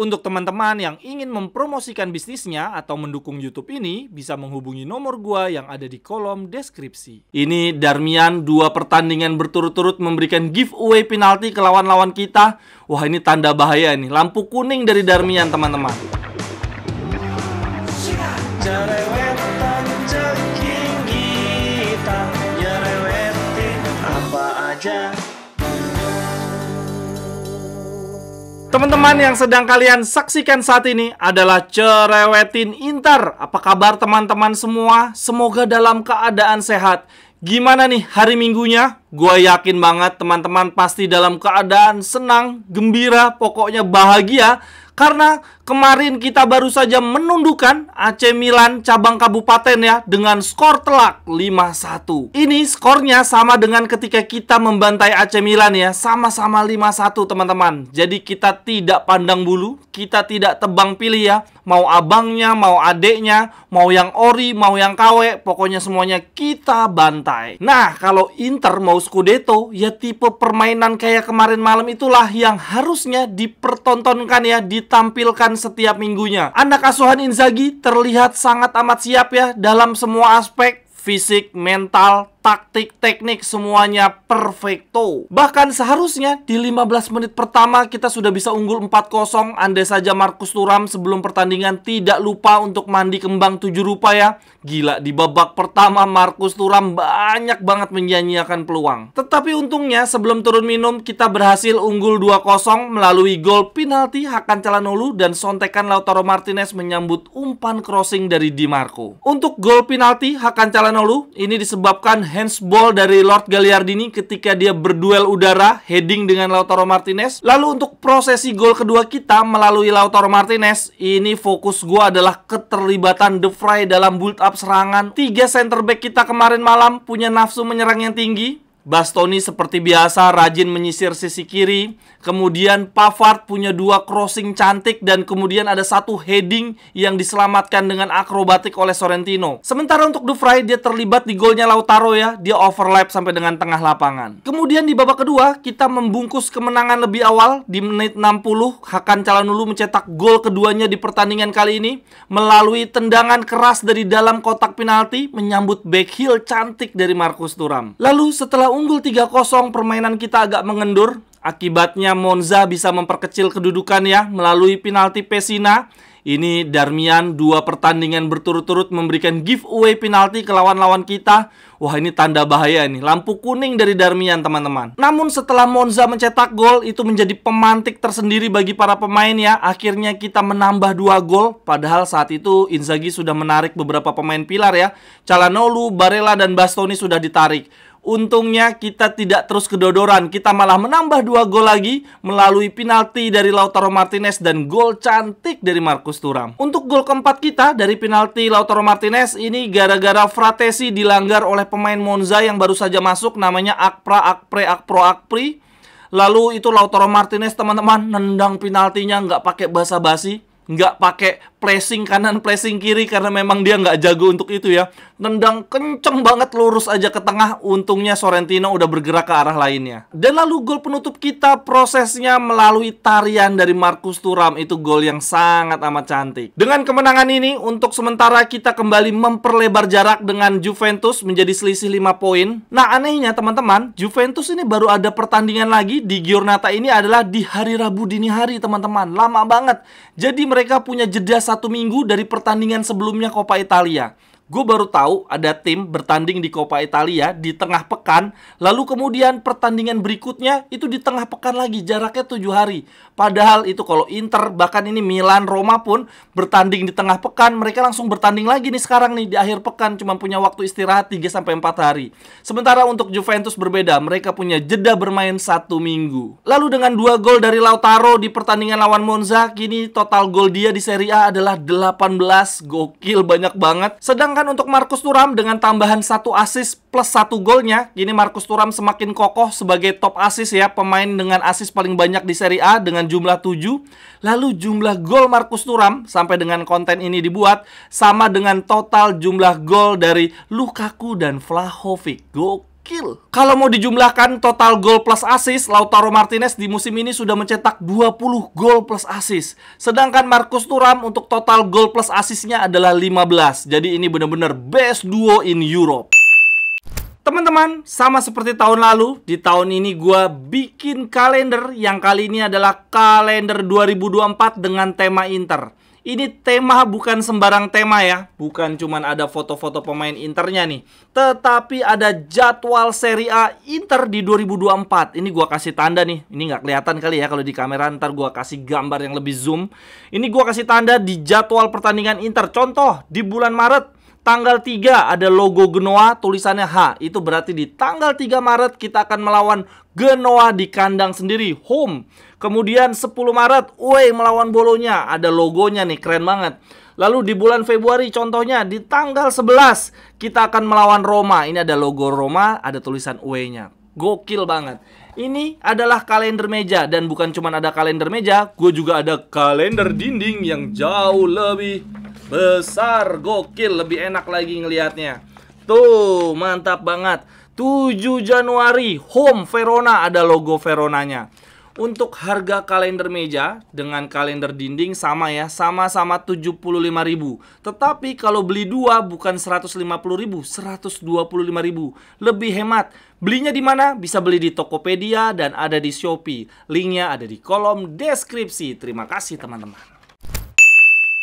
Untuk teman-teman yang ingin mempromosikan bisnisnya atau mendukung YouTube ini, bisa menghubungi nomor gua yang ada di kolom deskripsi. Ini Darmian, dua pertandingan berturut-turut memberikan giveaway penalti ke lawan-lawan kita. Wah ini tanda bahaya ini lampu kuning dari Darmian teman-teman. Teman-teman yang sedang kalian saksikan saat ini adalah Cerewetin Inter. Apa kabar teman-teman semua? Semoga dalam keadaan sehat. Gimana nih hari minggunya? Gue yakin banget teman-teman pasti dalam keadaan senang, gembira, pokoknya bahagia. Karena Kemarin kita baru saja menundukkan AC Milan cabang kabupaten ya dengan skor telak 5-1. Ini skornya sama dengan ketika kita membantai AC Milan ya, sama-sama 5-1 teman-teman. Jadi kita tidak pandang bulu, kita tidak tebang pilih ya. Mau abangnya, mau adeknya, mau yang ori, mau yang kawe, pokoknya semuanya kita bantai. Nah, kalau Inter mau Scudetto, ya tipe permainan kayak kemarin malam itulah yang harusnya dipertontonkan ya, ditampilkan setiap minggunya. Anak asuhan Inzaghi terlihat sangat amat siap ya dalam semua aspek fisik, mental, taktik, teknik semuanya perfecto. Bahkan seharusnya di 15 menit pertama kita sudah bisa unggul 4-0 andai saja Markus Turam sebelum pertandingan tidak lupa untuk mandi kembang tujuh rupa ya. Gila di babak pertama Markus Turam banyak banget menyanyiakan peluang. Tetapi untungnya sebelum turun minum kita berhasil unggul 2-0 melalui gol penalti Hakan Calanolu dan sontekan Lautaro Martinez menyambut umpan crossing dari Di Marco. Untuk gol penalti Hakan Calanolu ini disebabkan handsball dari Lord Gagliardini ketika dia berduel udara heading dengan Lautaro Martinez. Lalu untuk prosesi gol kedua kita melalui Lautaro Martinez, ini fokus gue adalah keterlibatan De Vrij dalam build up serangan. Tiga center back kita kemarin malam punya nafsu menyerang yang tinggi, Bastoni seperti biasa rajin menyisir sisi kiri. Kemudian Pavard punya dua crossing cantik dan kemudian ada satu heading yang diselamatkan dengan akrobatik oleh Sorrentino. Sementara untuk Dufray dia terlibat di golnya Lautaro ya, dia overlap sampai dengan tengah lapangan. Kemudian di babak kedua kita membungkus kemenangan lebih awal di menit 60 Hakan Calhanoglu mencetak gol keduanya di pertandingan kali ini melalui tendangan keras dari dalam kotak penalti menyambut back heel cantik dari Marcus Turam. Lalu setelah unggul 3-0, permainan kita agak mengendur. Akibatnya Monza bisa memperkecil kedudukan ya melalui penalti Pesina. Ini Darmian dua pertandingan berturut-turut memberikan giveaway penalti ke lawan-lawan kita. Wah ini tanda bahaya ini lampu kuning dari Darmian teman-teman. Namun setelah Monza mencetak gol, itu menjadi pemantik tersendiri bagi para pemain ya. Akhirnya kita menambah dua gol, padahal saat itu Inzaghi sudah menarik beberapa pemain pilar ya. Calanolu, Barella, dan Bastoni sudah ditarik. Untungnya kita tidak terus kedodoran. Kita malah menambah dua gol lagi melalui penalti dari Lautaro Martinez dan gol cantik dari Marcus Turam. Untuk gol keempat kita dari penalti Lautaro Martinez ini gara-gara Fratesi dilanggar oleh pemain Monza yang baru saja masuk namanya Akpra Akpre Akpro Akpri. Lalu itu Lautaro Martinez teman-teman nendang penaltinya nggak pakai basa-basi, nggak pakai placing kanan, placing kiri karena memang dia nggak jago untuk itu ya. Nendang kenceng banget lurus aja ke tengah, untungnya Sorrentino udah bergerak ke arah lainnya. Dan lalu gol penutup kita prosesnya melalui tarian dari Markus Turam itu gol yang sangat amat cantik. Dengan kemenangan ini untuk sementara kita kembali memperlebar jarak dengan Juventus menjadi selisih 5 poin. Nah, anehnya teman-teman, Juventus ini baru ada pertandingan lagi di Giornata ini adalah di hari Rabu dini hari, teman-teman. Lama banget. Jadi mereka punya jeda satu minggu dari pertandingan sebelumnya Coppa Italia gue baru tahu ada tim bertanding di Coppa Italia di tengah pekan, lalu kemudian pertandingan berikutnya itu di tengah pekan lagi, jaraknya tujuh hari. Padahal itu kalau Inter, bahkan ini Milan, Roma pun bertanding di tengah pekan, mereka langsung bertanding lagi nih sekarang nih di akhir pekan, cuma punya waktu istirahat 3-4 hari. Sementara untuk Juventus berbeda, mereka punya jeda bermain satu minggu. Lalu dengan dua gol dari Lautaro di pertandingan lawan Monza, kini total gol dia di Serie A adalah 18, gokil banyak banget. Sedangkan Sedangkan untuk Markus Turam dengan tambahan satu assist plus satu golnya, kini Markus Turam semakin kokoh sebagai top assist ya, pemain dengan assist paling banyak di Serie A dengan jumlah 7. Lalu jumlah gol Markus Turam sampai dengan konten ini dibuat sama dengan total jumlah gol dari Lukaku dan Vlahovic. Gokil gokil. Kalau mau dijumlahkan total gol plus assist, Lautaro Martinez di musim ini sudah mencetak 20 gol plus assist. Sedangkan Marcus Thuram untuk total gol plus assistnya adalah 15. Jadi ini benar-benar best duo in Europe. Teman-teman, sama seperti tahun lalu, di tahun ini gue bikin kalender yang kali ini adalah kalender 2024 dengan tema Inter. Ini tema bukan sembarang tema ya, bukan cuman ada foto-foto pemain Internya nih, tetapi ada jadwal Serie A Inter di 2024. Ini gua kasih tanda nih, ini nggak kelihatan kali ya kalau di kamera ntar gua kasih gambar yang lebih zoom. Ini gua kasih tanda di jadwal pertandingan Inter. Contoh di bulan Maret Tanggal 3 ada logo Genoa tulisannya H. Itu berarti di tanggal 3 Maret kita akan melawan Genoa di kandang sendiri, home. Kemudian 10 Maret, woi melawan Bolonya. Ada logonya nih, keren banget. Lalu di bulan Februari contohnya di tanggal 11 kita akan melawan Roma. Ini ada logo Roma, ada tulisan away-nya. Gokil banget. Ini adalah kalender meja dan bukan cuma ada kalender meja, gue juga ada kalender dinding yang jauh lebih Besar, gokil, lebih enak lagi ngelihatnya. Tuh, mantap banget. 7 Januari, home Verona ada logo Veronanya. Untuk harga kalender meja dengan kalender dinding sama ya, sama-sama 75.000. Tetapi kalau beli dua bukan 150.000, 125.000. Lebih hemat. Belinya di mana? Bisa beli di Tokopedia dan ada di Shopee. Linknya ada di kolom deskripsi. Terima kasih teman-teman.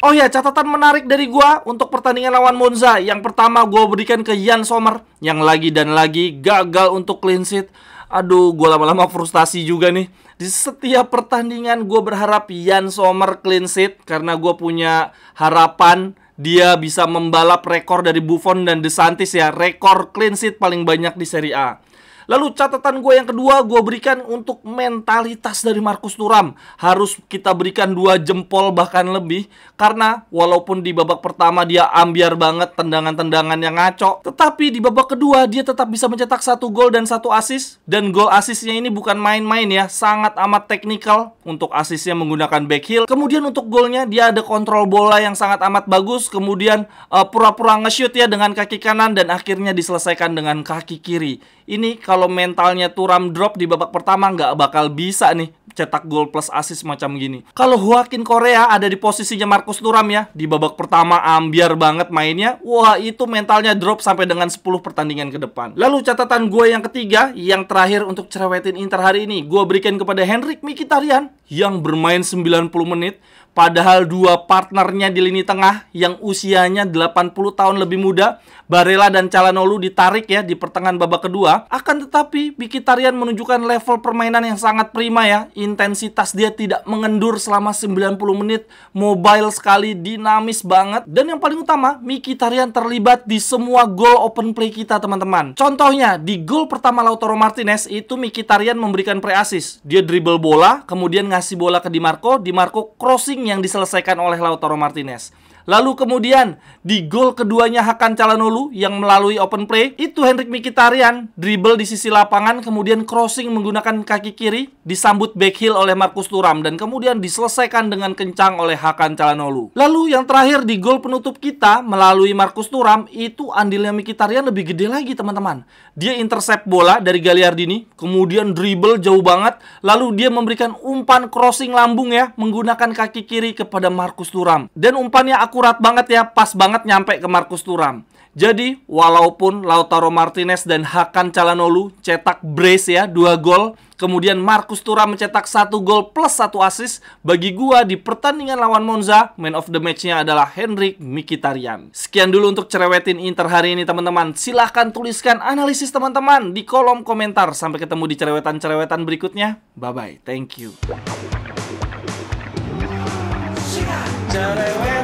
Oh ya, catatan menarik dari gua untuk pertandingan lawan Monza. Yang pertama gua berikan ke Jan Sommer yang lagi dan lagi gagal untuk clean sheet. Aduh, gua lama-lama frustasi juga nih. Di setiap pertandingan gua berharap Jan Sommer clean sheet karena gua punya harapan dia bisa membalap rekor dari Buffon dan DeSantis ya, rekor clean sheet paling banyak di Serie A. Lalu catatan gue yang kedua gue berikan untuk mentalitas dari Markus Turam. Harus kita berikan dua jempol bahkan lebih. Karena walaupun di babak pertama dia ambiar banget tendangan-tendangan yang ngaco. Tetapi di babak kedua dia tetap bisa mencetak satu gol dan satu asis Dan gol asisnya ini bukan main-main ya. Sangat amat teknikal untuk asisnya menggunakan back heel. Kemudian untuk golnya dia ada kontrol bola yang sangat amat bagus. Kemudian eh, pura-pura uh, nge-shoot ya dengan kaki kanan dan akhirnya diselesaikan dengan kaki kiri. Ini kalau kalau mentalnya Turam drop di babak pertama nggak bakal bisa nih cetak gol plus assist macam gini. Kalau Joaquin Korea ada di posisinya Markus Turam ya, di babak pertama ambiar banget mainnya, wah itu mentalnya drop sampai dengan 10 pertandingan ke depan. Lalu catatan gue yang ketiga, yang terakhir untuk cerewetin Inter hari ini, gue berikan kepada Henrik Mkhitaryan yang bermain 90 menit, Padahal dua partnernya di lini tengah yang usianya 80 tahun lebih muda, Barella dan Calanolu ditarik ya di pertengahan babak kedua. Akan tetapi, Bikitarian menunjukkan level permainan yang sangat prima ya. Intensitas dia tidak mengendur selama 90 menit, mobile sekali, dinamis banget. Dan yang paling utama, Mkhitaryan terlibat di semua gol open play kita teman-teman. Contohnya, di gol pertama Lautaro Martinez itu Mkhitaryan memberikan pre-assist. Dia dribble bola, kemudian ngasih bola ke Di Marco, Di Marco crossing yang diselesaikan oleh Lautaro Martinez. Lalu kemudian di gol keduanya Hakan Calhanoglu yang melalui open play, itu Henrik Mikitarian dribble di sisi lapangan kemudian crossing menggunakan kaki kiri disambut backheel oleh Markus Turam dan kemudian diselesaikan dengan kencang oleh Hakan Calhanoglu. Lalu yang terakhir di gol penutup kita melalui Markus Turam itu andilnya Mikitarian lebih gede lagi teman-teman. Dia intercept bola dari Galiardini kemudian dribble jauh banget, lalu dia memberikan umpan crossing lambung ya menggunakan kaki kiri kepada Markus Turam Dan umpannya aku akurat banget ya, pas banget nyampe ke Markus Turam. Jadi, walaupun Lautaro Martinez dan Hakan Calanolu cetak brace ya, dua gol, kemudian Markus Turam mencetak satu gol plus satu asis bagi gua di pertandingan lawan Monza, man of the match-nya adalah Henrik Mikitarian. Sekian dulu untuk cerewetin Inter hari ini teman-teman. Silahkan tuliskan analisis teman-teman di kolom komentar. Sampai ketemu di cerewetan-cerewetan berikutnya. Bye-bye. Thank you. Cerewet.